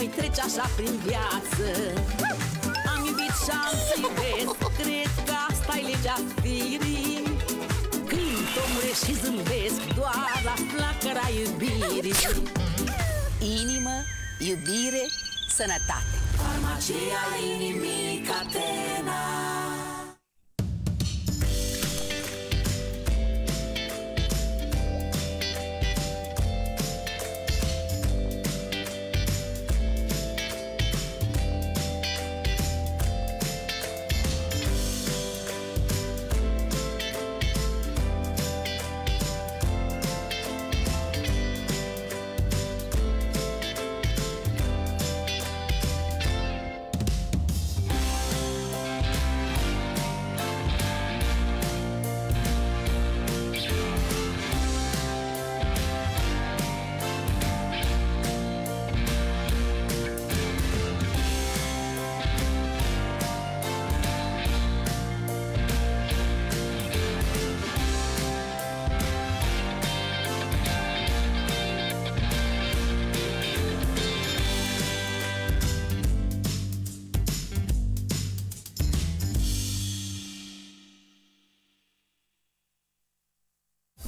voi trece așa prin viață Am iubit și am iubesc Cred că asta e legea firii Când omule și zâmbesc Doar la flacăra iubirii Inimă, iubire, sănătate Farmacia inimii Catena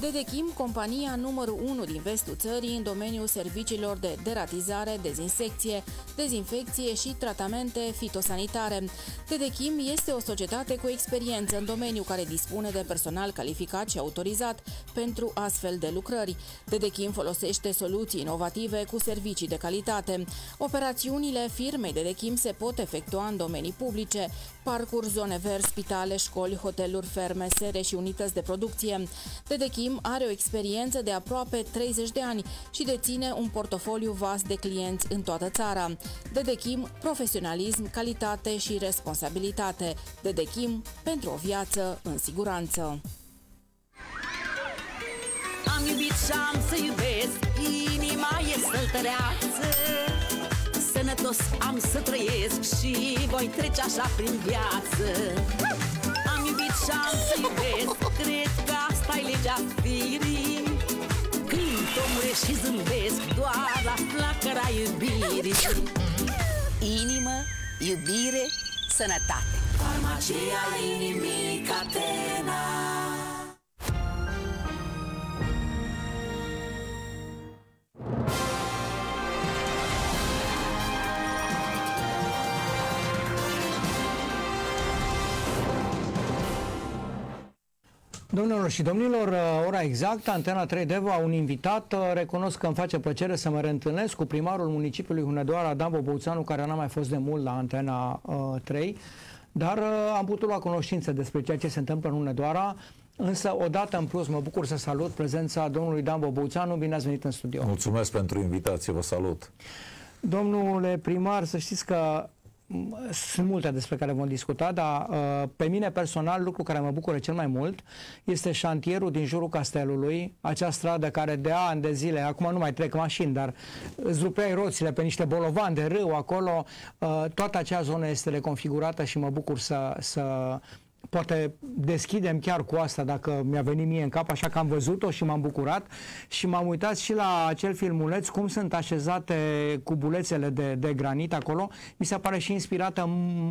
Dedechim, compania numărul 1 din vestul țării în domeniul serviciilor de deratizare, dezinsecție, dezinfecție și tratamente fitosanitare. Dedechim este o societate cu experiență în domeniu care dispune de personal calificat și autorizat pentru astfel de lucrări. Dedechim folosește soluții inovative cu servicii de calitate. Operațiunile firmei Dedechim se pot efectua în domenii publice, parcuri, zone verzi, spitale, școli, hoteluri, ferme, sere și unități de producție. Dedechim Maxim are o experiență de aproape 30 de ani și deține un portofoliu vast de clienți în toată țara. Dedechim, profesionalism, calitate și responsabilitate. Dedechim, pentru o viață în siguranță. Am iubit și am să iubesc, inima e săltăreață. Sănătos am să trăiesc și voi trece așa prin viață. Am iubit și am să iubesc, cred că stai legea firii Când tomure și zâmbesc doar la flacăra iubirii Inimă, iubire, sănătate Farmacia inimii Catena Domnilor și domnilor, uh, ora exactă, Antena 3 Deva, un invitat, uh, recunosc că îmi face plăcere să mă reîntâlnesc cu primarul municipiului Hunedoara, Adam Bobăuțanu, care n-a mai fost de mult la Antena 3, uh, dar am putut lua cunoștință despre ceea ce se întâmplă în Hunedoara, Însă, odată în plus, mă bucur să salut prezența domnului Dan Bobăuțanu. Bine ați venit în studio. Mulțumesc pentru invitație, vă salut. Domnule primar, să știți că sunt multe despre care vom discuta, dar uh, pe mine personal lucru care mă bucură cel mai mult este șantierul din jurul castelului, acea stradă care de ani de zile, acum nu mai trec mașini, dar îți roțile pe niște bolovan de râu acolo, uh, toată acea zonă este reconfigurată și mă bucur să, să poate deschidem chiar cu asta dacă mi-a venit mie în cap, așa că am văzut-o și m-am bucurat și m-am uitat și la acel filmuleț, cum sunt așezate cubulețele de, de granit acolo, mi se pare și inspirată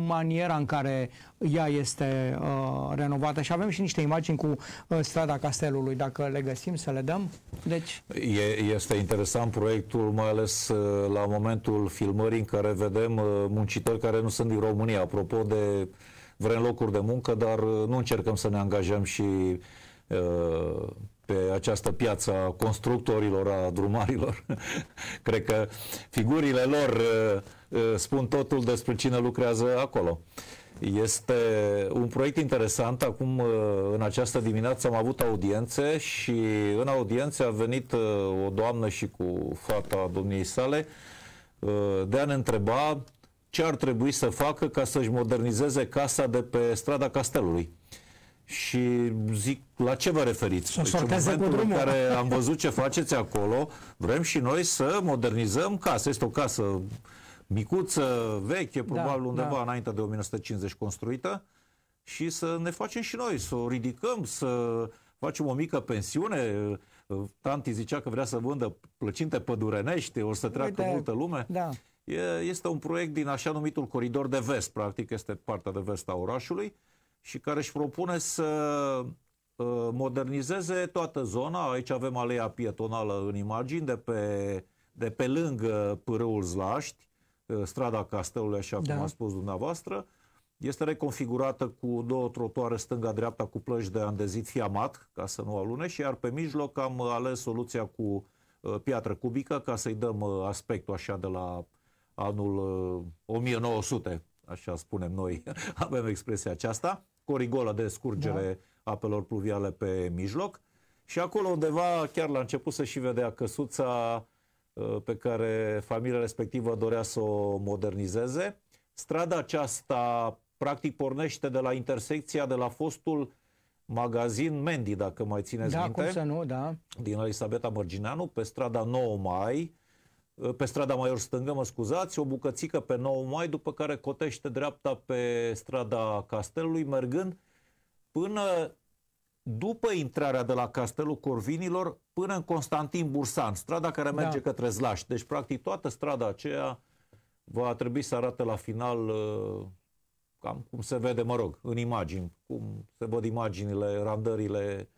maniera în care ea este uh, renovată și avem și niște imagini cu uh, strada castelului, dacă le găsim să le dăm. Deci... E, este interesant proiectul, mai ales uh, la momentul filmării în care vedem uh, muncitori care nu sunt din România, apropo de uh, vrem locuri de muncă, dar uh, nu încercăm să ne angajăm și uh, pe această piață a constructorilor, a drumarilor. Cred că figurile lor uh, spun totul despre cine lucrează acolo. Este un proiect interesant. Acum, în această dimineață, am avut audiențe și în audiențe a venit o doamnă și cu fata domniei sale de a ne întreba ce ar trebui să facă ca să-și modernizeze casa de pe strada Castelului. Și zic, la ce vă referiți? Deci, în momentul în care am văzut ce faceți acolo, vrem și noi să modernizăm casa. Este o casă micuță, veche, da, probabil da, undeva da. înainte de 1950 construită și să ne facem și noi, să o ridicăm, să facem o mică pensiune. Tanti zicea că vrea să vândă plăcinte pădurenești, o să treacă Uite, multă lume. Da este un proiect din așa numitul coridor de vest, practic este partea de vest a orașului, și care își propune să uh, modernizeze toată zona. Aici avem aleea pietonală în imagini de pe, de pe lângă Pârâul Zlaști, uh, strada Castelului, așa da. cum a spus dumneavoastră. Este reconfigurată cu două trotuare stânga-dreapta cu plăci de andezit fiamat, ca să nu alune, și iar pe mijloc am ales soluția cu uh, piatră cubică ca să-i dăm aspectul așa de la anul 1900, uh, așa spunem noi, avem expresia aceasta, corigola de scurgere da. apelor pluviale pe mijloc și acolo undeva chiar la început să și vedea căsuța uh, pe care familia respectivă dorea să o modernizeze. Strada aceasta practic pornește de la intersecția de la fostul magazin Mendi, dacă mai țineți da, minte. Da, cum să nu, da. Din Elisabeta Mărgineanu, pe strada 9 Mai, pe strada Maior Stângă, mă scuzați, o bucățică pe 9 mai, după care cotește dreapta pe strada Castelului, mergând până după intrarea de la Castelul Corvinilor până în Constantin Bursan, strada care da. merge da. către Zlaș. Deci, practic, toată strada aceea va trebui să arate la final uh, cam cum se vede, mă rog, în imagini, cum se văd imaginile, randările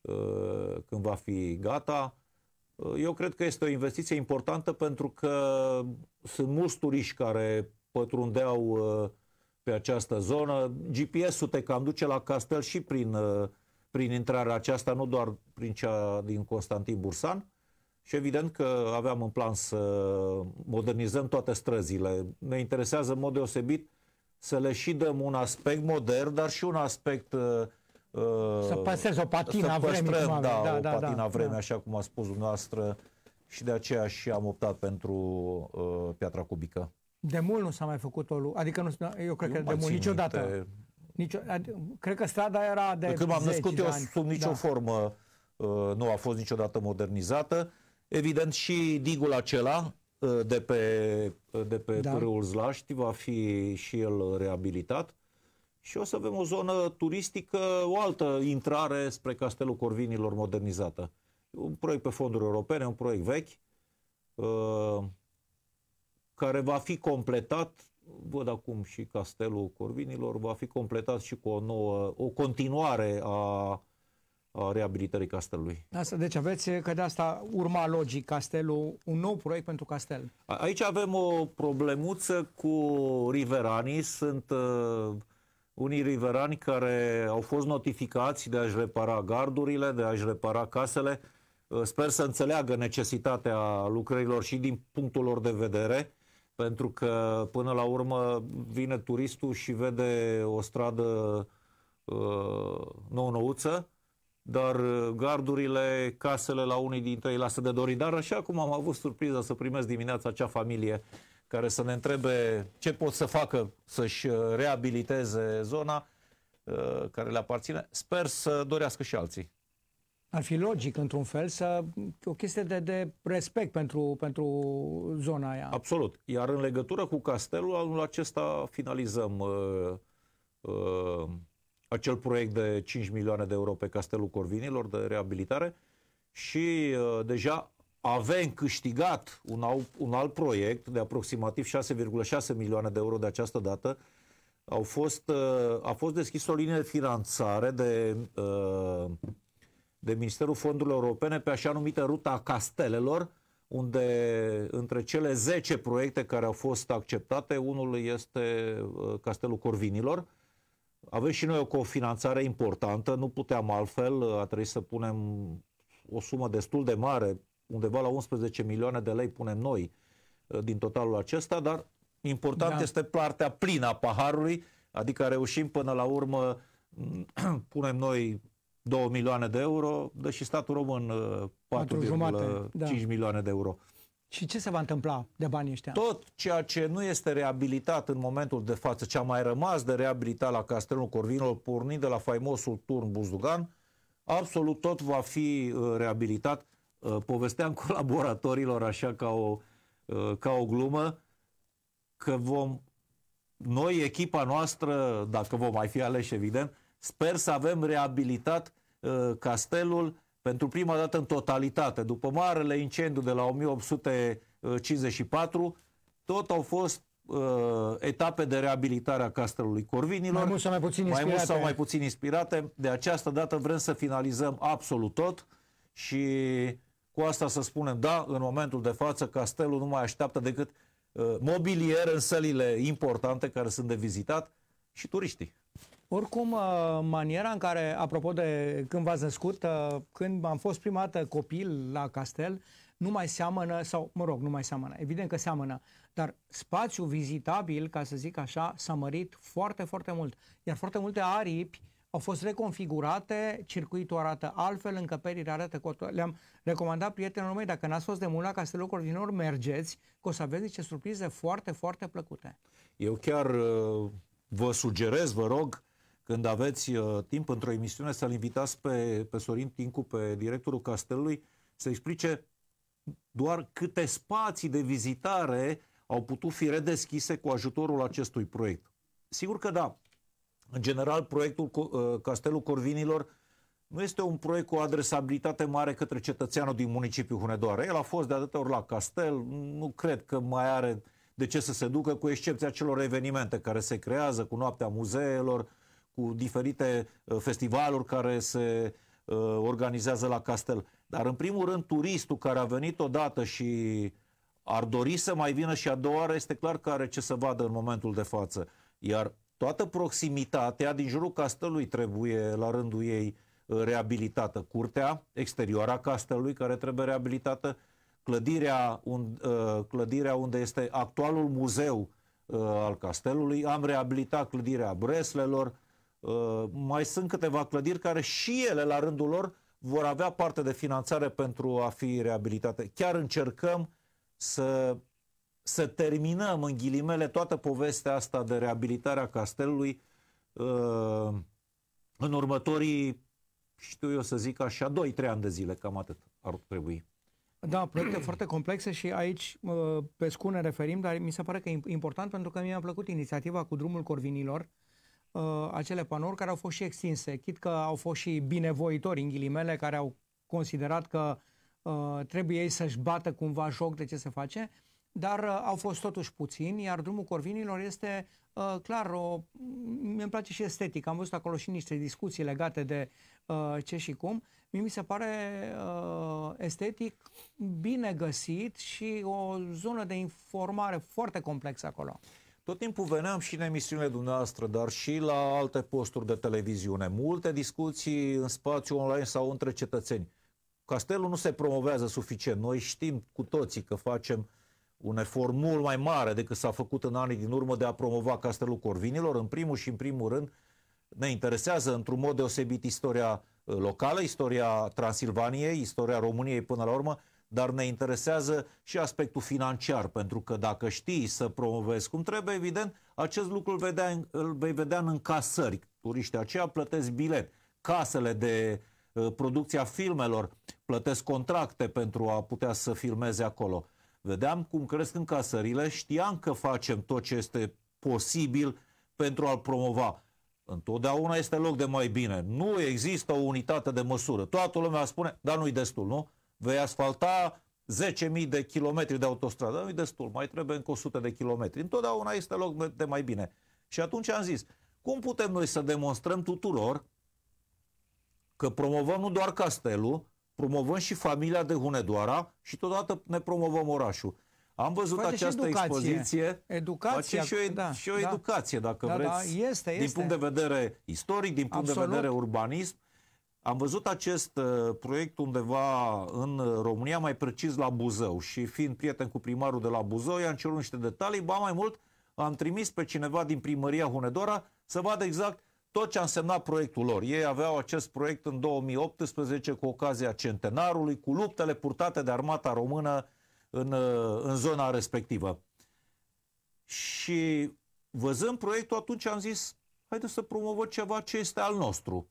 uh, când va fi gata. Uh, eu cred că este o investiție importantă pentru că sunt mulți turiști care pătrundeau uh, pe această zonă. GPS-ul te cam duce la castel și prin, uh, prin intrarea aceasta, nu doar prin cea din Constantin Bursan. Și evident că aveam în plan să modernizăm toate străzile. Ne interesează în mod deosebit să le și dăm un aspect modern, dar și un aspect să uh, păstrezi o patină să vremii. Da, da, o da, patina da, da. vremii, da. așa cum a spus dumneavoastră, și de aceea și am optat pentru uh, piatra cubică. De mult nu s-a mai făcut o adică nu, eu cred eu că de mult, niciodată. Minte. Nicio, adică, cred că strada era de, de când m-am născut eu, ani. sub nicio da. formă uh, nu a fost niciodată modernizată. Evident și digul acela uh, de pe, uh, de pe da. târâul Zlaști va fi și el reabilitat și o să avem o zonă turistică, o altă intrare spre Castelul Corvinilor modernizată. Un proiect pe fonduri europene, un proiect vechi, uh, care va fi completat, văd acum și Castelul Corvinilor, va fi completat și cu o nouă, o continuare a a reabilitării castelului. Asta, deci aveți că de asta urma logic castelul, un nou proiect pentru castel. A, aici avem o problemuță cu riveranii, sunt uh, unii riverani care au fost notificați de a-și repara gardurile, de a-și repara casele. Ă, sper să înțeleagă necesitatea lucrărilor și din punctul lor de vedere, pentru că până la urmă vine turistul și vede o stradă uh, nou-nouță, dar gardurile, casele la unii dintre ei lasă de dorit. Dar așa cum am avut surpriza să primesc dimineața acea familie care să ne întrebe ce pot să facă să-și uh, reabiliteze zona uh, care le aparține. Sper să dorească și alții. Ar fi logic, într-un fel, să o chestie de, de respect pentru, pentru zona aia. Absolut. Iar în legătură cu castelul, anul acesta finalizăm uh, uh, acel proiect de 5 milioane de euro pe castelul Corvinilor de reabilitare și uh, deja avem câștigat un alt, un alt proiect de aproximativ 6,6 milioane de euro de această dată, au fost, uh, a fost deschis o linie de finanțare de, uh, de Ministerul Fondurilor Europene pe așa numită ruta castelelor, unde între cele 10 proiecte care au fost acceptate, unul este uh, Castelul Corvinilor. Avem și noi o cofinanțare importantă, nu puteam altfel, a trebuit să punem o sumă destul de mare, undeva la 11 milioane de lei punem noi uh, din totalul acesta, dar important da. este partea plină a paharului, adică reușim până la urmă, mm, punem noi 2 milioane de euro, deși și statul român 4,5 uh, da. milioane de euro. Și ce se va întâmpla de banii ăștia? Tot ceea ce nu este reabilitat în momentul de față, ce a mai rămas de reabilitat la Castelul Corvinul, pornind de la faimosul turn Buzdugan, absolut tot va fi uh, reabilitat Uh, povesteam colaboratorilor așa ca o, uh, ca o glumă că vom, noi, echipa noastră, dacă vom mai fi aleși, evident, sper să avem reabilitat uh, castelul pentru prima dată în totalitate. După marele incendiu de la 1854, tot au fost uh, etape de reabilitare a castelului Corvinilor. Mai mult sau mai puțin inspirate. Mai mult sau mai puțin inspirate. De această dată vrem să finalizăm absolut tot și cu asta să spunem, da, în momentul de față, castelul nu mai așteaptă decât uh, mobilier în sălile importante care sunt de vizitat și turiștii. Oricum, uh, maniera în care, apropo de când v-ați născut, uh, când am fost prima dată copil la castel, nu mai seamănă, sau mă rog, nu mai seamănă, evident că seamănă, dar spațiul vizitabil, ca să zic așa, s-a mărit foarte, foarte mult. Iar foarte multe aripi au fost reconfigurate, circuitul arată altfel, încăperile arată cu Le-am recomandat prietenilor mei, dacă n-ați fost de mult la Castelul Cordinor, mergeți, că o să aveți niște surprize foarte, foarte plăcute. Eu chiar uh, vă sugerez, vă rog, când aveți uh, timp într-o emisiune, să-l invitați pe, pe Sorin Tincu, pe directorul Castelului, să explice doar câte spații de vizitare au putut fi redeschise cu ajutorul acestui proiect. Sigur că da, în general, proiectul uh, Castelul Corvinilor nu este un proiect cu adresabilitate mare către cetățeanul din municipiul Hunedoara. El a fost de atâtea ori la castel, nu cred că mai are de ce să se ducă, cu excepția celor evenimente care se creează, cu noaptea muzeelor, cu diferite uh, festivaluri care se uh, organizează la castel. Dar, în primul rând, turistul care a venit odată și ar dori să mai vină și a doua oară, este clar că are ce să vadă în momentul de față. Iar toată proximitatea din jurul castelului trebuie la rândul ei reabilitată. Curtea exterioară a castelului care trebuie reabilitată, clădirea, un, ă, clădirea unde este actualul muzeu ă, al castelului, am reabilitat clădirea Breslelor, ă, mai sunt câteva clădiri care și ele la rândul lor vor avea parte de finanțare pentru a fi reabilitate. Chiar încercăm să să terminăm, în ghilimele, toată povestea asta de reabilitarea castelului uh, în următorii, știu eu să zic așa, 2-3 ani de zile, cam atât ar trebui. Da, proiecte foarte complexe și aici uh, pe scu ne referim, dar mi se pare că e important pentru că mi-a plăcut inițiativa cu drumul corvinilor, uh, acele panouri care au fost și extinse, chit că au fost și binevoitori, în ghilimele, care au considerat că uh, trebuie ei să-și bată cumva joc de ce se face, dar uh, au fost totuși puțini, iar drumul corvinilor este uh, clar, o, mi îmi place și estetic, am văzut acolo și niște discuții legate de uh, ce și cum, mie mi se pare uh, estetic bine găsit și o zonă de informare foarte complexă acolo. Tot timpul veneam și în emisiunile dumneavoastră, dar și la alte posturi de televiziune. Multe discuții în spațiu online sau între cetățeni. Castelul nu se promovează suficient. Noi știm cu toții că facem un efort mult mai mare decât s-a făcut în anii din urmă de a promova Castelul Corvinilor, în primul și în primul rând ne interesează într-un mod deosebit istoria uh, locală, istoria Transilvaniei, istoria României până la urmă, dar ne interesează și aspectul financiar, pentru că dacă știi să promovezi cum trebuie, evident, acest lucru îl, vedea, îl vei vedea în încasări. Turiștii aceia plătesc bilet, casele de uh, producția filmelor plătesc contracte pentru a putea să filmeze acolo vedeam cum cresc încasările, știam că facem tot ce este posibil pentru a-l promova. Întotdeauna este loc de mai bine. Nu există o unitate de măsură. Toată lumea spune, dar nu-i destul, nu? Vei asfalta 10.000 de kilometri de autostradă, nu-i destul, mai trebuie încă 100 de kilometri. Întotdeauna este loc de mai bine. Și atunci am zis, cum putem noi să demonstrăm tuturor că promovăm nu doar castelul, promovăm și familia de Hunedoara și totodată ne promovăm orașul. Am văzut Face această educație. expoziție. Educație. și o, da, și o da. educație, dacă da, da vreți. Da, este, este. Din punct de vedere istoric, din punct Absolut. de vedere urbanism. Am văzut acest uh, proiect undeva în România, mai precis la Buzău. Și fiind prieten cu primarul de la Buzău, i-am cerut niște detalii. Ba mai mult, am trimis pe cineva din primăria Hunedoara să vadă exact tot ce a însemnat proiectul lor. Ei aveau acest proiect în 2018 cu ocazia centenarului, cu luptele purtate de armata română în, în zona respectivă. Și văzând proiectul, atunci am zis, haideți să promovăm ceva ce este al nostru.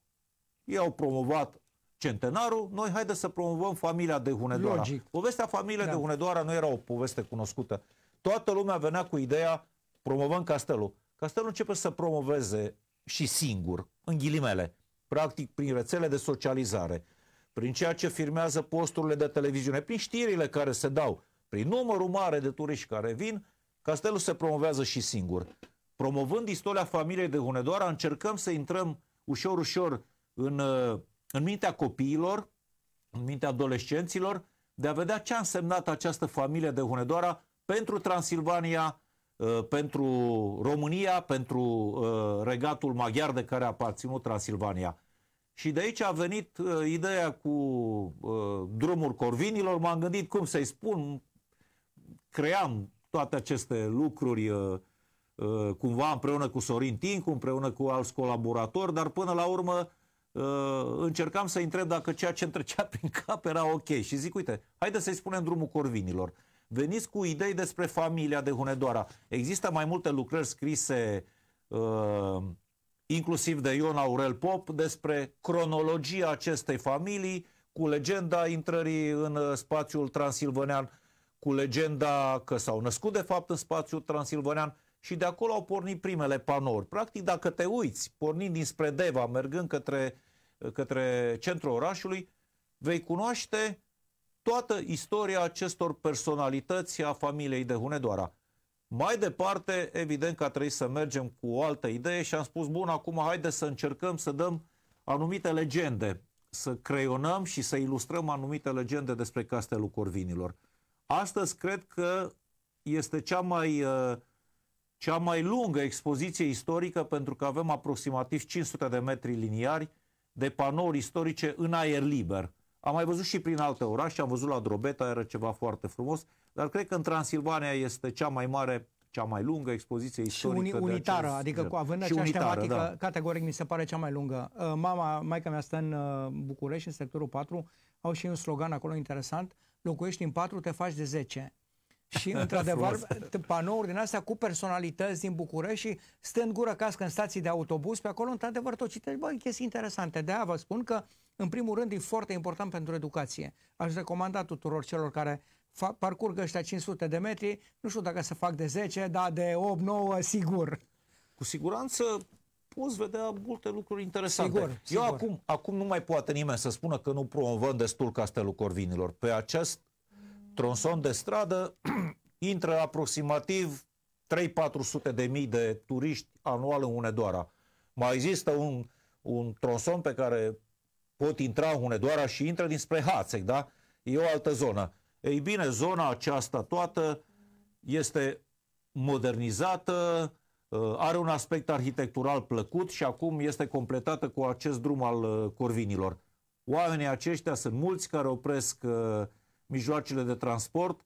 Ei au promovat centenarul, noi haideți să promovăm familia de Hunedoara. Logic. Povestea familiei da. de Hunedoara nu era o poveste cunoscută. Toată lumea venea cu ideea, promovăm castelul. Castelul începe să promoveze și singur, în ghilimele, practic prin rețele de socializare, prin ceea ce firmează posturile de televiziune, prin știrile care se dau, prin numărul mare de turiști care vin, Castelul se promovează și singur. Promovând istoria familiei de Hunedoara, încercăm să intrăm ușor, ușor în, uh, în mintea copiilor, în mintea adolescenților, de a vedea ce a însemnat această familie de Hunedoara pentru Transilvania, Uh, pentru România, pentru uh, regatul maghiar de care a aparținut Transilvania. Și de aici a venit uh, ideea cu drumul corvinilor, m-am gândit cum să-i spun, cream toate aceste lucruri cumva împreună cu Sorin Tincu, împreună cu alți colaboratori, dar până la urmă încercam să întreb dacă ceea ce întrecea prin cap era ok. Și zic, uite, haide să-i spunem drumul corvinilor. Veniți cu idei despre familia de Hunedoara. Există mai multe lucrări scrise uh, inclusiv de Ion Aurel Pop, despre cronologia acestei familii, cu legenda intrării în uh, spațiul transilvanean, cu legenda că s-au născut de fapt în spațiul transilvanean și de acolo au pornit primele panouri. Practic, dacă te uiți, pornind dinspre Deva, mergând către, uh, către centrul orașului, vei cunoaște toată istoria acestor personalități a familiei de Hunedoara. Mai departe, evident că a trebuit să mergem cu o altă idee și am spus, bun, acum haide să încercăm să dăm anumite legende, să creionăm și să ilustrăm anumite legende despre Castelul Corvinilor. Astăzi cred că este cea mai, uh, cea mai lungă expoziție istorică pentru că avem aproximativ 500 de metri liniari de panouri istorice în aer liber. Am mai văzut și prin alte orașe, am văzut la Drobeta, era ceva foarte frumos, dar cred că în Transilvania este cea mai mare cea mai lungă expoziție istorică. Și uni, unitară, acest... adică cu având aceeași unitară, tematică, da. categoric mi se pare cea mai lungă. Uh, mama, maica mea stă în uh, București, în sectorul 4, au și un slogan acolo interesant, locuiești în 4, te faci de 10. Și, într-adevăr, panouri din astea cu personalități din București și stând gură cască în stații de autobuz, pe acolo, într-adevăr, tot citești, băi, chestii interesante. De-aia vă spun că în primul rând, e foarte important pentru educație. Aș recomanda tuturor celor care parcurg ăștia 500 de metri, nu știu dacă să fac de 10, dar de 8-9, sigur. Cu siguranță poți vedea multe lucruri interesante. Sigur, Eu Acum, acum nu mai poate nimeni să spună că nu promovăm destul Castelul Corvinilor. Pe acest tronson de stradă intră aproximativ 3-400 de mii de turiști anual în Unedoara. Mai există un, un tronson pe care pot intra în Hunedoara și intră dinspre Hațec, da? E o altă zonă. Ei bine, zona aceasta toată este modernizată, ă, are un aspect arhitectural plăcut și acum este completată cu acest drum al ă, corvinilor. Oamenii aceștia sunt mulți care opresc ă, mijloacele de transport,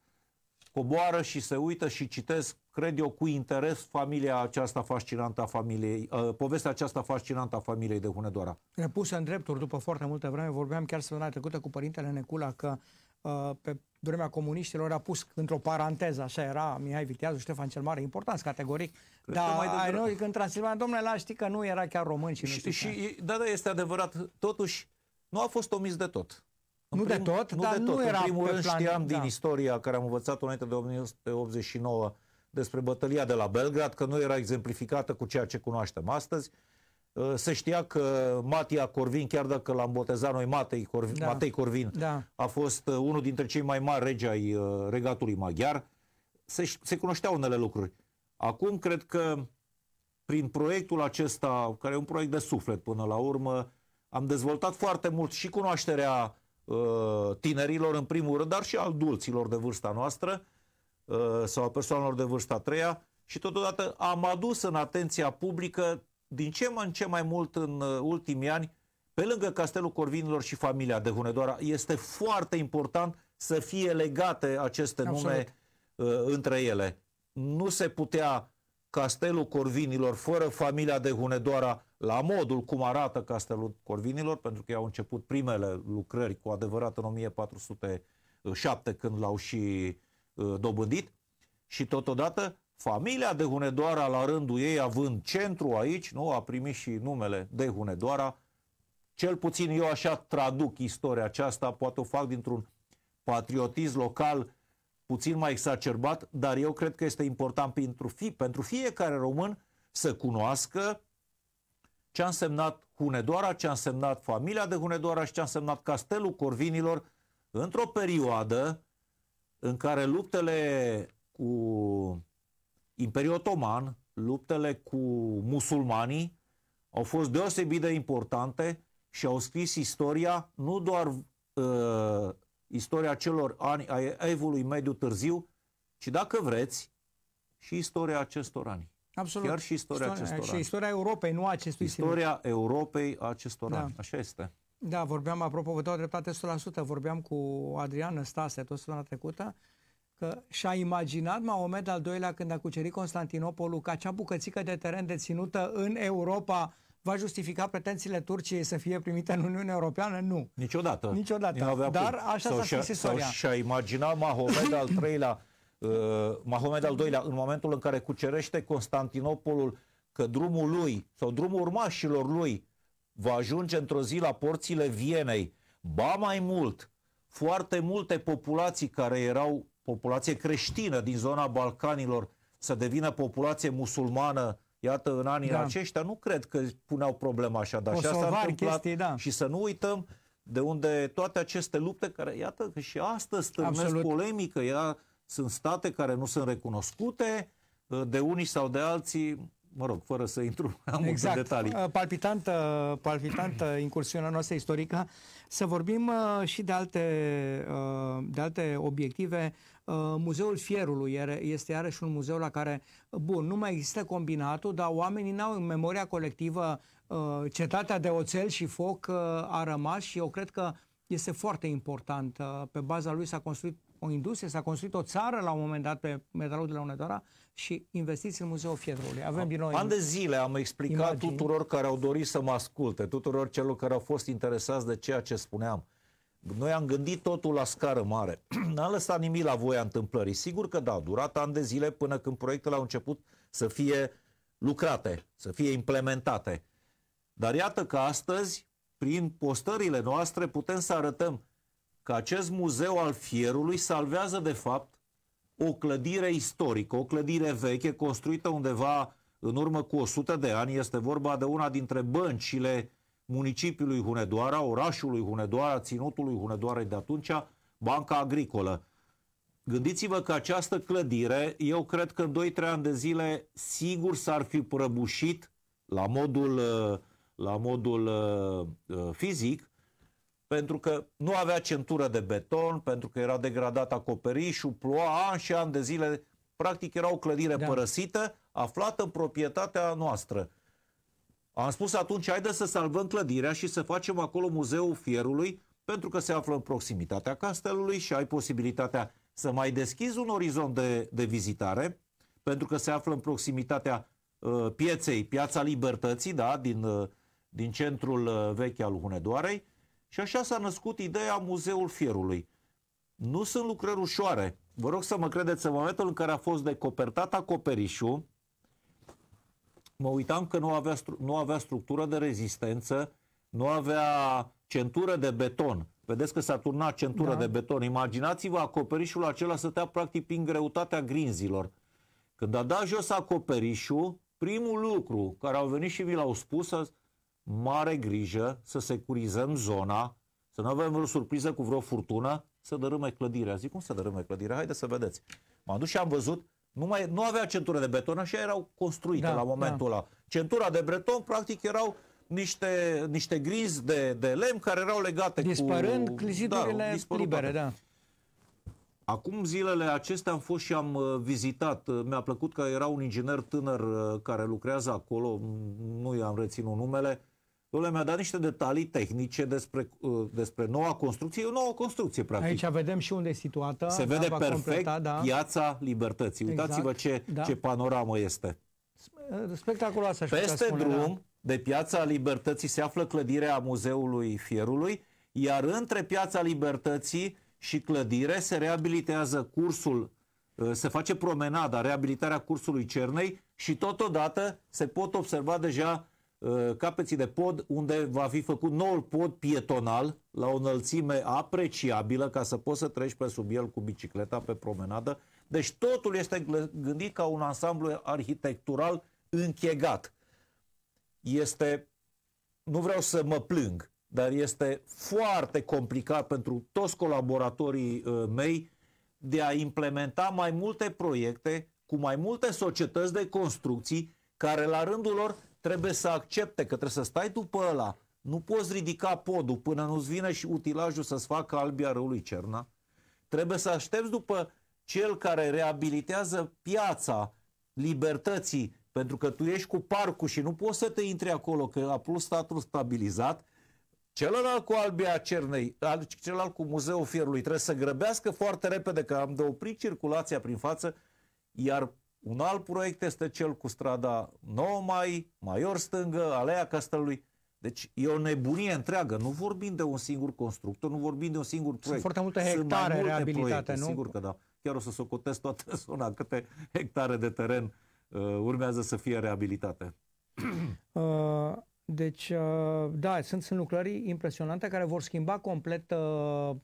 coboară și se uită și citesc cred eu, cu interes familia aceasta fascinantă a familiei, uh, povestea aceasta fascinantă a familiei de Hunedoara. Repusă în drepturi după foarte multă vreme, vorbeam chiar săptămâna trecută cu părintele Necula că uh, pe vremea comuniștilor a pus într-o paranteză, așa era Mihai Viteazu, Ștefan cel Mare, important, categoric, Cred dar mai ai noi când Transilvania, domnule, la știi că nu era chiar român și, și nu și, da, da, este adevărat, totuși nu a fost omis de tot. În nu prim, de tot, nu dar de tot. nu era În primul rând plan, știam da. din istoria care am învățat înainte de 1989 despre bătălia de la Belgrad, că nu era exemplificată cu ceea ce cunoaștem astăzi. Uh, se știa că Matia Corvin, chiar dacă l-am botezat noi Matei Corvin, da. Matei Corvin da. a fost uh, unul dintre cei mai mari regi ai uh, regatului maghiar, se, se cunoșteau unele lucruri. Acum cred că prin proiectul acesta, care e un proiect de suflet până la urmă, am dezvoltat foarte mult și cunoașterea uh, tinerilor în primul rând, dar și adulților de vârsta noastră, Uh, sau a persoanelor de vârsta a treia și totodată am adus în atenția publică din ce în ce mai mult în uh, ultimii ani, pe lângă Castelul Corvinilor și familia de Hunedoara, este foarte important să fie legate aceste Absolut. nume uh, între ele. Nu se putea Castelul Corvinilor fără familia de Hunedoara la modul cum arată Castelul Corvinilor, pentru că au început primele lucrări cu adevărat în 1407 când l-au și uh, Uh, dobândit și totodată familia de Hunedoara la rândul ei având centru aici, nu, a primit și numele de Hunedoara, cel puțin eu așa traduc istoria aceasta, poate o fac dintr-un patriotism local puțin mai exacerbat, dar eu cred că este important pentru, fi, pentru fiecare român să cunoască ce a însemnat Hunedoara, ce a însemnat familia de Hunedoara și ce a însemnat Castelul Corvinilor într-o perioadă în care luptele cu Imperiul Otoman, luptele cu musulmanii au fost deosebit de importante și au scris istoria nu doar uh, istoria celor ani ai evului mediu târziu, ci dacă vreți, și istoria acestor ani. Absolut. Chiar și istoria, istoria acestor și ani. Și istoria Europei, nu acestui Istoria singur. Europei acestor da. ani. Așa este. Da, vorbeam, apropo, vă dau dreptate 100%, vorbeam cu Adrian Stase tot săptămâna trecută, că și-a imaginat Maomed al doilea când a cucerit Constantinopolul că acea bucățică de teren deținută în Europa va justifica pretențiile Turciei să fie primite în Uniunea Europeană? Nu. Niciodată. Niciodată. Dar cum. așa s-a scris istoria. și-a imaginat Mahomed al treilea, uh, Mahomed al doilea, în momentul în care cucerește Constantinopolul, că drumul lui sau drumul urmașilor lui va ajunge într-o zi la porțile Vienei. Ba mai mult, foarte multe populații care erau populație creștină din zona Balcanilor să devină populație musulmană, iată, în anii da. aceștia, nu cred că puneau problema așa, dar așa s-a întâmplat. Chestii, da. Și să nu uităm de unde toate aceste lupte, care, iată, că și astăzi stârnesc Absolut. polemică, ea, sunt state care nu sunt recunoscute, de unii sau de alții, mă rog, fără să intru în exact. multe detalii. Uh, palpitantă, palpitantă incursiunea noastră istorică, să vorbim uh, și de alte, uh, de alte obiective. Muzeul Fierului este iarăși un muzeu la care, bun, nu mai există combinatul, dar oamenii n-au în memoria colectivă cetatea de oțel și foc a rămas și eu cred că este foarte important. Uh, pe baza lui s-a construit o industrie, s-a construit o țară la un moment dat pe metalul de la Unedora și investiți în Muzeul Fietrului. Avem din noi... An de zile am explicat imagini. tuturor care au dorit să mă asculte, tuturor celor care au fost interesați de ceea ce spuneam. Noi am gândit totul la scară mare. N-am lăsat nimic la voia întâmplării. Sigur că da, durat ani de zile până când proiectele au început să fie lucrate, să fie implementate. Dar iată că astăzi prin postările noastre putem să arătăm că acest muzeu al fierului salvează de fapt o clădire istorică, o clădire veche construită undeva în urmă cu 100 de ani. Este vorba de una dintre băncile municipiului Hunedoara, orașului Hunedoara, ținutului Hunedoara de atunci, Banca Agricolă. Gândiți-vă că această clădire, eu cred că în 2-3 ani de zile, sigur s-ar fi prăbușit la modul uh, la modul uh, uh, fizic, pentru că nu avea centură de beton, pentru că era degradat acoperișul, ploa an și ani de zile. Practic era o clădire da. părăsită, aflată în proprietatea noastră. Am spus atunci, haide să salvăm clădirea și să facem acolo muzeul fierului, pentru că se află în proximitatea castelului și ai posibilitatea să mai deschizi un orizont de, de vizitare, pentru că se află în proximitatea uh, pieței, piața libertății, da, din uh, din centrul uh, vechi al Hunedoarei și așa s-a născut ideea Muzeul Fierului. Nu sunt lucrări ușoare. Vă rog să mă credeți, în momentul în care a fost decopertat acoperișul, mă uitam că nu avea, nu avea structură de rezistență, nu avea centură de beton. Vedeți că s-a turnat centură da. de beton. Imaginați-vă, acoperișul acela stătea practic prin greutatea grinzilor. Când a dat jos acoperișul, primul lucru care au venit și mi l-au spus, mare grijă să securizăm zona, să nu avem vreo surpriză cu vreo furtună, să dărâme clădirea. Zic, cum să dărâme clădirea? Haideți să vedeți. M-am dus și am văzut, nu, mai, nu avea centură de beton, așa erau construite da, la momentul da. ăla. Centura de beton, practic, erau niște, niște grizi de, de lemn care erau legate Dispărând cu... Dispărând da, libere, da. Acum zilele acestea am fost și am uh, vizitat. Uh, mi-a plăcut că era un inginer tânăr uh, care lucrează acolo, nu i-am reținut numele, Domnule, mi-a dat niște detalii tehnice despre, uh, despre noua construcție. E o nouă construcție, practic. Aici vedem și unde e situată. Se vede perfect completa, da. piața libertății. Uitați-vă exact, ce, da. ce panoramă este. Spectaculoasă, aș Peste spune, da. drum da. de piața libertății se află clădirea Muzeului Fierului, iar între piața libertății și clădire se reabilitează cursul uh, se face promenada, reabilitarea cursului Cernei și totodată se pot observa deja Uh, capeții de pod unde va fi făcut noul pod pietonal la o înălțime apreciabilă ca să poți să treci pe sub el cu bicicleta pe promenadă. Deci totul este gândit ca un ansamblu arhitectural închegat. Este, nu vreau să mă plâng, dar este foarte complicat pentru toți colaboratorii uh, mei de a implementa mai multe proiecte cu mai multe societăți de construcții care la rândul lor trebuie să accepte că trebuie să stai după ăla. Nu poți ridica podul până nu-ți vine și utilajul să-ți facă albia râului cerna. Trebuie să aștepți după cel care reabilitează piața libertății, pentru că tu ești cu parcul și nu poți să te intri acolo, că a plus statul stabilizat, Celălalt cu Albia Cernei, celălalt cu Muzeul Fierului, trebuie să grăbească foarte repede că am de oprit circulația prin față, iar un alt proiect este cel cu strada 9 mai, Maior Stângă, Alea Castelului. Deci e o nebunie întreagă. Nu vorbim de un singur constructor, nu vorbim de un singur proiect. Sunt foarte multe hectare multe reabilitate, proiecte, nu? Sigur că da. Chiar o să socotesc toată zona, câte hectare de teren uh, urmează să fie reabilitate. Uh, deci, uh, da, sunt, sunt lucrări impresionante care vor schimba complet uh,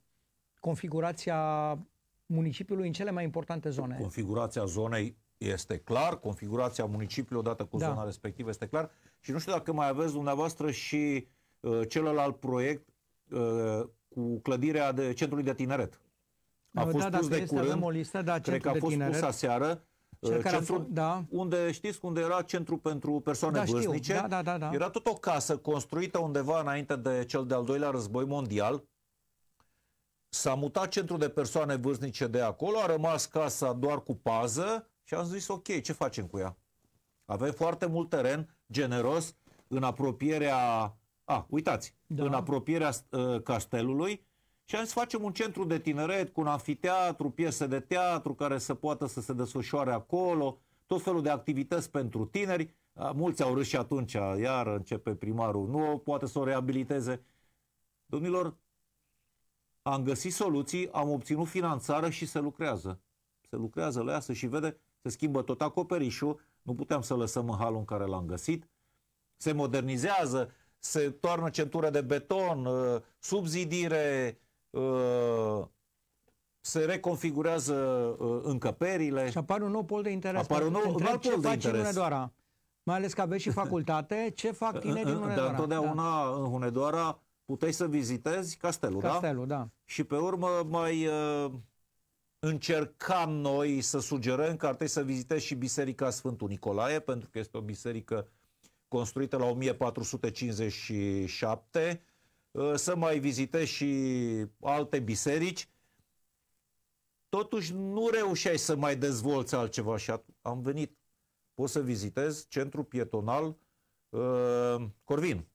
configurația municipiului în cele mai importante zone. Configurația zonei este clar, configurația municipiului odată cu da. zona respectivă este clar și nu știu dacă mai aveți dumneavoastră și uh, celălalt proiect uh, cu clădirea de centrului de tineret. A da, fost da, da pus de curând, o listă, da, cred că a fost tineret, pus aseară, uh, centru, da. unde știți unde era centru pentru persoane da, vârstnice. Da, da, da, da. Era tot o casă construită undeva înainte de cel de-al doilea război mondial. S-a mutat centru de persoane vârstnice de acolo, a rămas casa doar cu pază, și am zis, ok, ce facem cu ea? Avem foarte mult teren generos în apropierea, a, uitați, da. în apropierea uh, castelului și am zis, facem un centru de tineret cu un anfiteatru, piese de teatru care să poată să se desfășoare acolo, tot felul de activități pentru tineri. Mulți au râs și atunci, iar începe primarul, nu poate să o reabiliteze. Domnilor, am găsit soluții, am obținut finanțare și se lucrează. Se lucrează la ea, și vede se schimbă tot acoperișul, nu putem să lăsăm în halul în care l-am găsit, se modernizează, se toarnă centură de beton, uh, subzidire, uh, se reconfigurează uh, încăperile. Și apare un nou pol de interes. Apare un nou, un nou pol de interes. Hunedoara? Mai ales că aveți și facultate, ce fac tinerii în Hunedoara? Dar întotdeauna da. în Hunedoara puteai să vizitezi castelul, castelul da? Castelul, da. Și pe urmă mai încercam noi să sugerăm că ar trebui să vizitezi și Biserica Sfântul Nicolae, pentru că este o biserică construită la 1457, ă, să mai vizitezi și alte biserici, totuși nu reușeai să mai dezvolți altceva și am venit. Poți să vizitez centru pietonal uh, Corvin,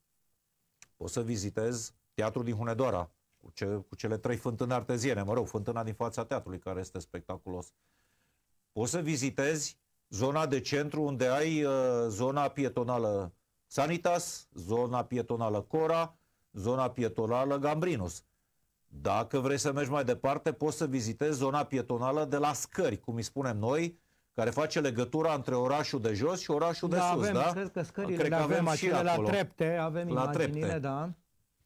poți să vizitez Teatrul din Hunedoara, cu, ce, cu cele trei fântâne arteziene, mă rog, fântâna din fața teatrului, care este spectaculos. Poți să vizitezi zona de centru unde ai uh, zona pietonală Sanitas, zona pietonală Cora, zona pietonală Gambrinus. Dacă vrei să mergi mai departe, poți să vizitezi zona pietonală de la Scări, cum îi spunem noi, care face legătura între orașul de jos și orașul da, de sus, avem, da? cred că scările cred că avem, avem și acolo. la trepte, avem la imaginile, trepte. da.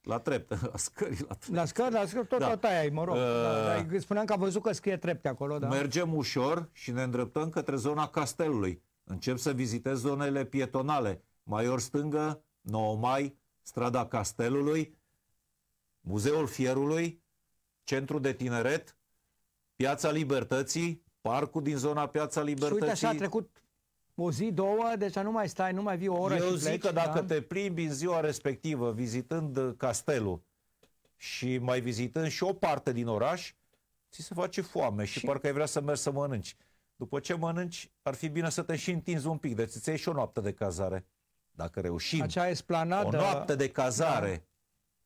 La treptă, la scări, la treptă. La scări, la scări, tot, da. tot aia mă rog. Uh, da, da spuneam că am văzut că scrie trepte acolo, da. Mergem ușor și ne îndreptăm către zona castelului. Încep să vizitez zonele pietonale. Maior stângă, 9 mai, strada castelului, muzeul fierului, centru de tineret, piața libertății, parcul din zona piața libertății. Și uite așa a trecut o zi, două, deci nu mai stai, nu mai vii o oră Eu și pleci, zic că dacă da? te plimbi în ziua respectivă vizitând uh, castelul și mai vizitând și o parte din oraș, ți se face foame și, și... parcă ai vrea să mergi să mănânci. După ce mănânci, ar fi bine să te și întinzi un pic, deci îți iei și o noapte de cazare. Dacă reușim, Acea esplanadă, o noapte de cazare,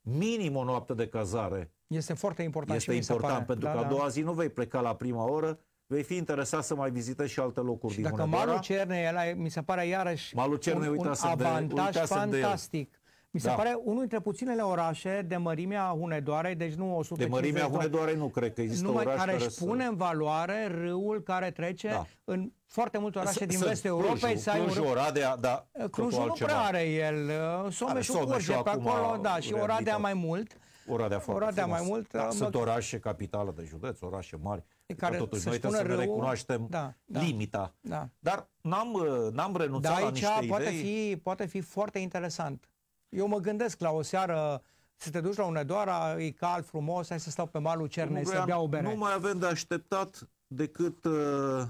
da. minim o noapte de cazare. Este foarte important Este și important, pentru da, că da. a doua zi nu vei pleca la prima oră, vei fi interesat să mai vizitezi și alte locuri și din dacă Malu Cerne, el, mi se pare iarăși Malu Cerne, un, un avantaj de, fantastic. De Mi se da. pare unul dintre puținele orașe de mărimea Hunedoarei, deci nu 150 De mărimea Hunedoarei nu cred că există numai oraș care, care își să... în valoare râul care trece da. în foarte multe orașe din vestul Europei. Clujul, Oradea, da, Clujul nu prea are el. Uh, Someșul pe acolo, da, și Oradea mai mult. Oradea foarte Oradea mai mult. Da, mă... orașe capitală de județ, orașe mari. Care totuși noi trebuie să ne recunoaștem da, da, limita. Da. Dar n-am, uh, n-am renunțat Da, aici la niște poate idei. Fi, poate fi foarte interesant. Eu mă gândesc la o seară să te duci la Unedoara, e cald, frumos, hai să stau pe malul Cernei, să beau o bere. Nu mai avem de așteptat decât, uh,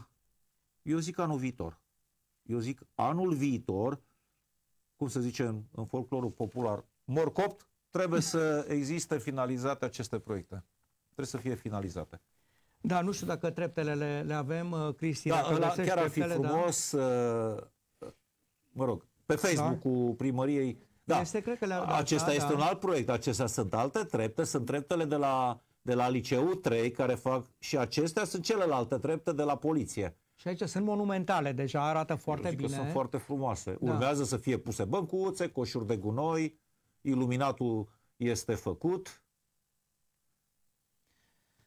eu zic anul viitor. Eu zic anul viitor, cum să zicem în folclorul popular, morcopt, Trebuie să existe finalizate aceste proiecte. Trebuie să fie finalizate. Da, nu știu dacă treptele le, le avem, uh, Cristi. Da, la, chiar ar fi da. frumos, da. mă rog, pe da. Facebook-ul da? primăriei. Da, este, cred că le da, acesta da, este da. un alt proiect, acestea sunt alte trepte, sunt treptele de la, de la liceu 3 care fac și acestea sunt celelalte trepte de la poliție. Și aici sunt monumentale, deja arată foarte bine. sunt foarte frumoase. Da. Urmează să fie puse băncuțe, coșuri de gunoi, iluminatul este făcut.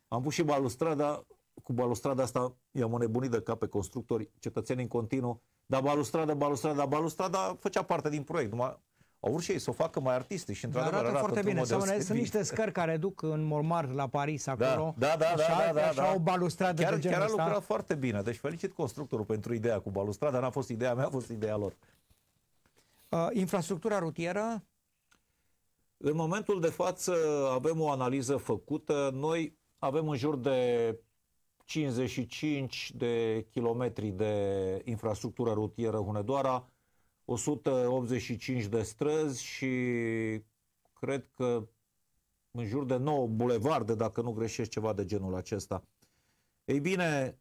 Am pus și balustrada, cu balustrada asta i-am înnebunit de cap pe constructori, cetățenii în continuu, dar balustrada, balustrada, balustrada făcea parte din proiect, numai au vrut și ei să o facă mai artistic și într-adevăr arată, arată foarte bine. Seamănă, sunt niște scări care duc în Mormar la Paris da, acolo. Da, da, da. Așa, da, da, da, da. o balustradă chiar, de genul Chiar a lucrat ăsta. foarte bine. Deci felicit constructorul pentru ideea cu balustrada. N-a fost ideea mea, a fost ideea lor. Uh, infrastructura rutieră în momentul de față avem o analiză făcută. Noi avem în jur de 55 de kilometri de infrastructură rutieră Hunedoara, 185 de străzi și cred că în jur de 9 bulevarde, dacă nu greșesc ceva de genul acesta. Ei bine,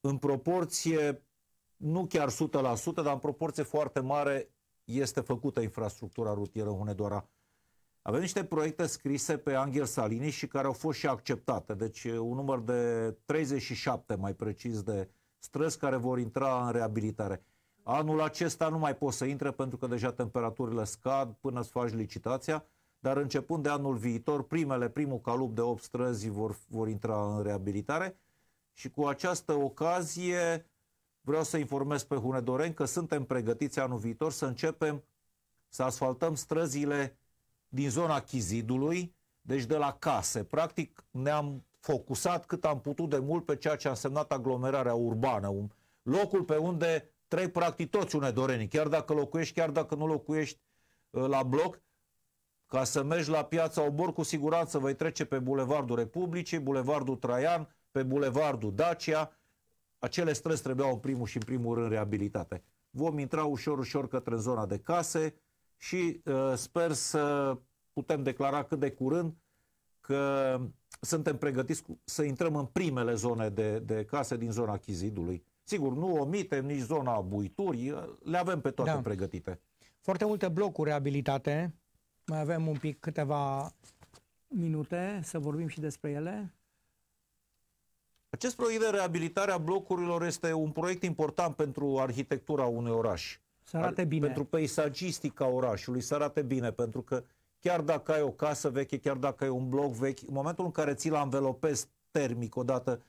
în proporție, nu chiar 100%, dar în proporție foarte mare este făcută infrastructura rutieră Hunedoara. Avem niște proiecte scrise pe Angel Salini și care au fost și acceptate. Deci un număr de 37 mai precis de străzi care vor intra în reabilitare. Anul acesta nu mai poți să intre pentru că deja temperaturile scad până să faci licitația, dar începând de anul viitor, primele, primul calup de 8 străzi vor, vor intra în reabilitare și cu această ocazie vreau să informez pe Hunedoren că suntem pregătiți anul viitor să începem să asfaltăm străzile din zona Chizidului, deci de la case. Practic ne-am focusat cât am putut de mult pe ceea ce a însemnat aglomerarea urbană, un locul pe unde trei practic toți unedorenii, chiar dacă locuiești, chiar dacă nu locuiești ă, la bloc, ca să mergi la piața Obor, cu siguranță vei trece pe Bulevardul Republicii, Bulevardul Traian, pe Bulevardul Dacia. Acele străzi trebuiau în primul și în primul rând reabilitate. Vom intra ușor, ușor către zona de case, și uh, sper să putem declara cât de curând că suntem pregătiți cu, să intrăm în primele zone de, de case din zona Chizidului. Sigur, nu omitem nici zona Buiturii, uh, le avem pe toate da. pregătite. Foarte multe blocuri reabilitate, mai avem un pic câteva minute să vorbim și despre ele. Acest proiect de reabilitare a blocurilor este un proiect important pentru arhitectura unui oraș. Să arate bine. Pentru peisagistica orașului, să arate bine, pentru că chiar dacă ai o casă veche, chiar dacă ai un bloc vechi, în momentul în care ți-l anvelopezi termic odată,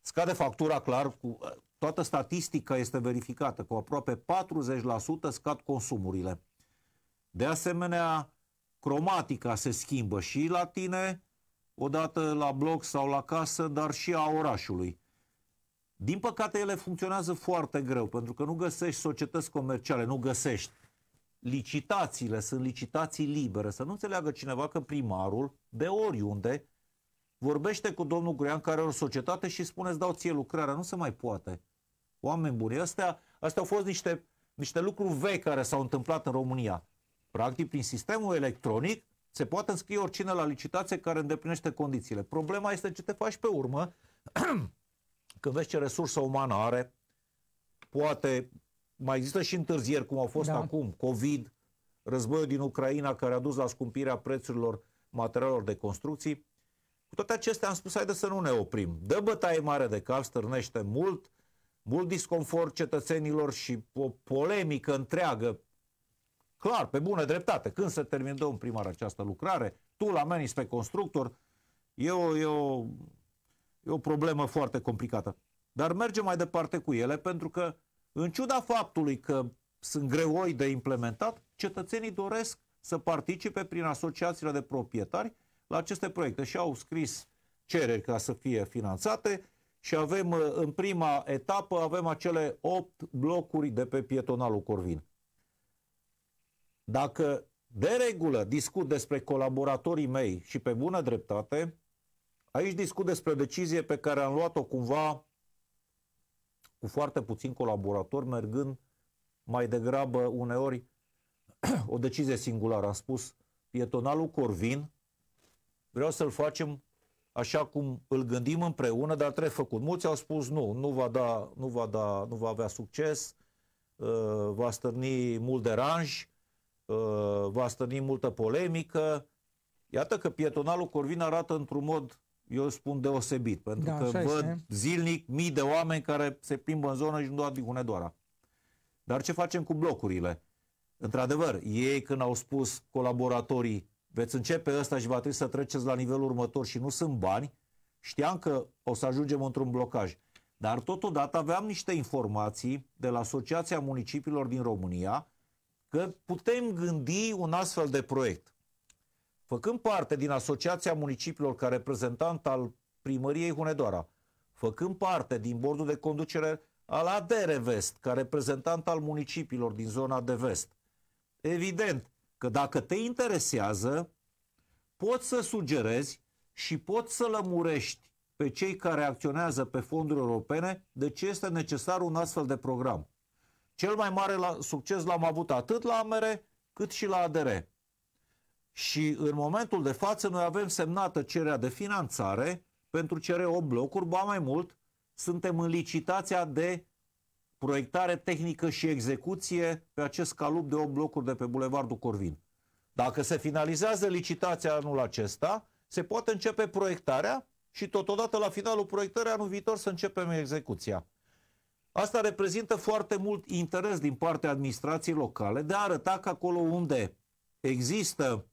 scade factura clar, cu, ă, toată statistica este verificată, cu aproape 40% scad consumurile. De asemenea, cromatica se schimbă și la tine, odată la bloc sau la casă, dar și a orașului. Din păcate, ele funcționează foarte greu, pentru că nu găsești societăți comerciale, nu găsești. Licitațiile sunt licitații libere. Să nu înțeleagă cineva că primarul, de oriunde, vorbește cu domnul Guian, care are o societate și spune, îți dau ție lucrarea. Nu se mai poate. Oameni buni, astea, astea au fost niște, niște lucruri vechi care s-au întâmplat în România. Practic, prin sistemul electronic, se poate înscrie oricine la licitație care îndeplinește condițiile. Problema este ce te faci pe urmă Când vezi ce resursă umană are, poate mai există și întârzieri cum au fost da. acum, COVID, războiul din Ucraina care a dus la scumpirea prețurilor materialelor de construcții. Cu toate acestea am spus, haide să nu ne oprim. Dă bătaie mare de cal, stârnește mult, mult disconfort cetățenilor și o polemică întreagă. Clar, pe bună dreptate, când se termină, în primar, această lucrare, tu la ameninți pe constructor, eu, eu. E o problemă foarte complicată. Dar mergem mai departe cu ele pentru că, în ciuda faptului că sunt greoi de implementat, cetățenii doresc să participe prin asociațiile de proprietari la aceste proiecte și au scris cereri ca să fie finanțate și avem uh, în prima etapă avem acele 8 blocuri de pe pietonalul Corvin. Dacă de regulă discut despre colaboratorii mei și pe bună dreptate, Aici discut despre o decizie pe care am luat-o cumva cu foarte puțin colaboratori, mergând mai degrabă uneori o decizie singulară. Am spus, pietonalul Corvin, vreau să-l facem așa cum îl gândim împreună, dar trebuie făcut. Mulți au spus nu, nu va, da, nu va, da, nu va avea succes, uh, va stârni mult deranj, uh, va stârni multă polemică. Iată că pietonalul Corvin arată într-un mod eu spun deosebit, pentru da, că văd este. zilnic mii de oameni care se plimbă în zonă și nu doar din Hunedoara. Dar ce facem cu blocurile? Într-adevăr, ei când au spus colaboratorii veți începe ăsta și va trebui să treceți la nivelul următor și nu sunt bani, știam că o să ajungem într-un blocaj. Dar totodată aveam niște informații de la Asociația Municipiilor din România că putem gândi un astfel de proiect. Făcând parte din Asociația Municipiilor ca reprezentant al primăriei Hunedoara, făcând parte din bordul de conducere al ADR Vest, ca reprezentant al municipiilor din zona de vest. Evident că dacă te interesează, poți să sugerezi și poți să lămurești pe cei care acționează pe fonduri europene de ce este necesar un astfel de program. Cel mai mare succes l-am avut atât la AMR cât și la ADR. Și în momentul de față noi avem semnată cererea de finanțare pentru cere 8 blocuri, ba mai mult, suntem în licitația de proiectare tehnică și execuție pe acest calup de 8 blocuri de pe Bulevardul Corvin. Dacă se finalizează licitația anul acesta, se poate începe proiectarea și totodată la finalul proiectării anul viitor să începem execuția. Asta reprezintă foarte mult interes din partea administrației locale de a arăta că acolo unde există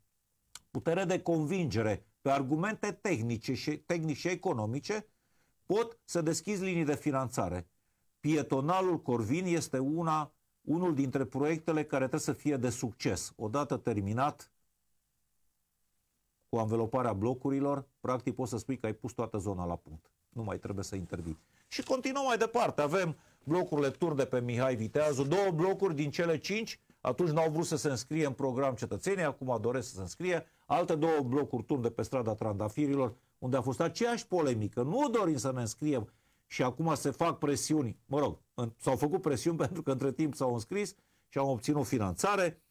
putere de convingere, pe argumente tehnice și, tehnice și economice, pot să deschizi linii de finanțare. Pietonalul Corvin este una, unul dintre proiectele care trebuie să fie de succes. Odată terminat cu anveloparea blocurilor, practic poți să spui că ai pus toată zona la punct. Nu mai trebuie să intervii. Și continuăm mai departe. Avem blocurile tur de pe Mihai Viteazu, două blocuri din cele cinci, atunci n-au vrut să se înscrie în program cetățenii, acum doresc să se înscrie alte două blocuri turn de pe strada Trandafirilor, unde a fost aceeași polemică. Nu dorim să ne înscriem și acum se fac presiuni, mă rog, s-au făcut presiuni pentru că între timp s-au înscris și au obținut finanțare.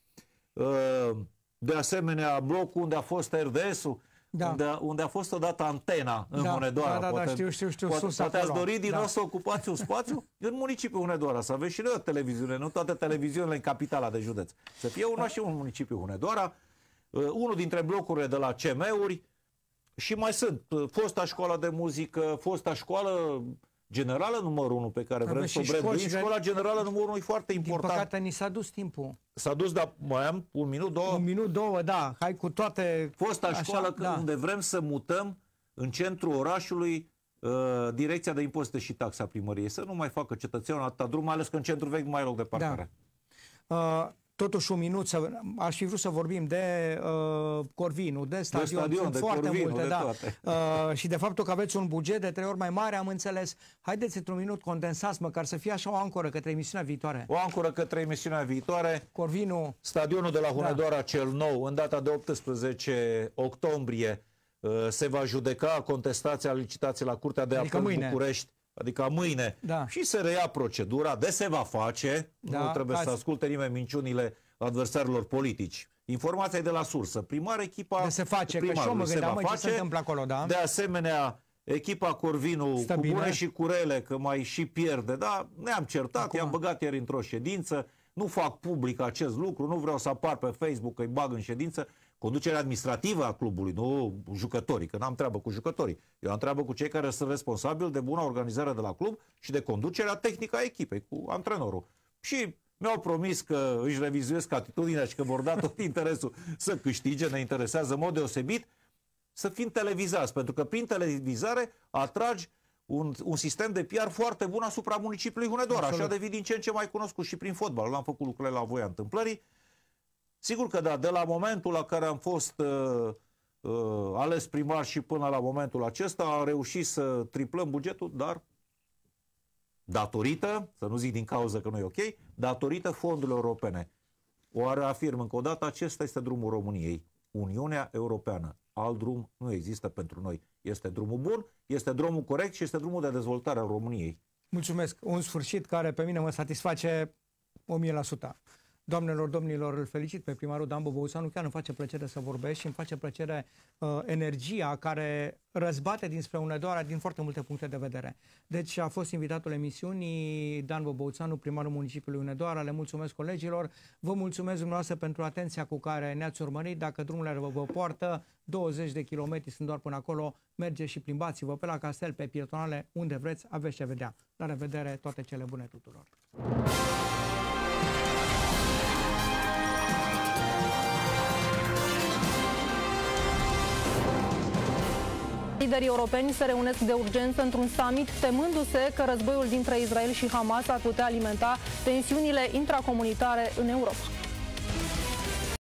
Uh, de asemenea, blocul unde a fost RDS-ul, da. unde, unde a fost odată antena în da, Hunedoara. Da, da, da poate, da, știu, știu, știu. Poate, sus poate ați dorit din da. nou să ocupați un spațiu în municipiul Hunedoara, să aveți și noi o televiziune, nu toate televiziunile în capitala de județ. Să fie una da. și un municipiu Hunedoara, Uh, unul dintre blocurile de la CM-uri și mai sunt uh, fosta școală de muzică, fosta școală generală numărul 1 pe care da, vrem să o brânduim, deci școala generală numărul 1 e foarte important. Din păcate ni s-a dus timpul. S-a dus, dar mai am un minut, două? Un minut, două, da. Hai cu toate... Fosta așa, școală da. unde vrem să mutăm în centrul orașului uh, direcția de impozite și taxa primăriei. Să nu mai facă cetățeanul atâta drum, mai ales că în centrul vechi mai loc de parcare. Da. Uh, Totuși un minut, să, aș fi vrut să vorbim de uh, Corvinu, de stadion, de stadion de foarte Corvinu, multe, de da. Toate. Uh, și de faptul că aveți un buget de trei ori mai mare, am înțeles. Haideți într-un minut, condensați măcar să fie așa o ancoră către emisiunea viitoare. O ancoră către emisiunea viitoare. Corvinu. Stadionul de la da. Hunedoara da. cel nou, în data de 18 octombrie, uh, se va judeca contestația licitației la Curtea de adică Apel mâine. București adică mâine, da. și se reia procedura, de se va face, da, nu trebuie azi. să asculte nimeni minciunile adversarilor politici. Informația e de la sursă. Primar, echipa de se face, că și se va face. ce se acolo, da? De asemenea, echipa Corvinu Stă cu bine. bune și cu rele, că mai și pierde, da? Ne-am certat, i-am băgat ieri într-o ședință, nu fac public acest lucru, nu vreau să apar pe Facebook că îi bag în ședință, conducerea administrativă a clubului, nu jucătorii, că n-am treabă cu jucătorii. Eu am treabă cu cei care sunt responsabili de buna organizare de la club și de conducerea tehnică a echipei, cu antrenorul. Și mi-au promis că își revizuiesc atitudinea și că vor da tot interesul să câștige, ne interesează în mod deosebit, să fim televizați, pentru că prin televizare atragi un, un sistem de PR foarte bun asupra municipiului Hunedoara. Așa devii din ce în ce mai cunoscut și prin fotbal. L-am făcut lucrurile la voia întâmplării. Sigur că da, de la momentul la care am fost uh, uh, ales primar și până la momentul acesta am reușit să triplăm bugetul, dar datorită, să nu zic din cauza că nu e ok, datorită fondurilor europene. Oare afirm încă o dată, acesta este drumul României. Uniunea Europeană. Alt drum nu există pentru noi. Este drumul bun, este drumul corect și este drumul de dezvoltare a României. Mulțumesc. Un sfârșit care pe mine mă satisface 1000%. Doamnelor, domnilor, îl felicit pe primarul Dan Bobăuțanu, chiar îmi face plăcere să vorbesc și îmi face plăcere uh, energia care răzbate dinspre unedoarea din foarte multe puncte de vedere. Deci a fost invitatul emisiunii Dan Bobăuțanu, primarul municipiului Unedoara. Le mulțumesc colegilor, vă mulțumesc dumneavoastră pentru atenția cu care ne-ați urmărit. Dacă drumurile vă, vă poartă, 20 de kilometri sunt doar până acolo, mergeți și plimbați-vă pe la castel, pe pietonale, unde vreți, aveți ce vedea. La revedere, toate cele bune tuturor! Liderii europeni se reunesc de urgență într-un summit, temându-se că războiul dintre Israel și Hamas ar putea alimenta tensiunile intracomunitare în Europa.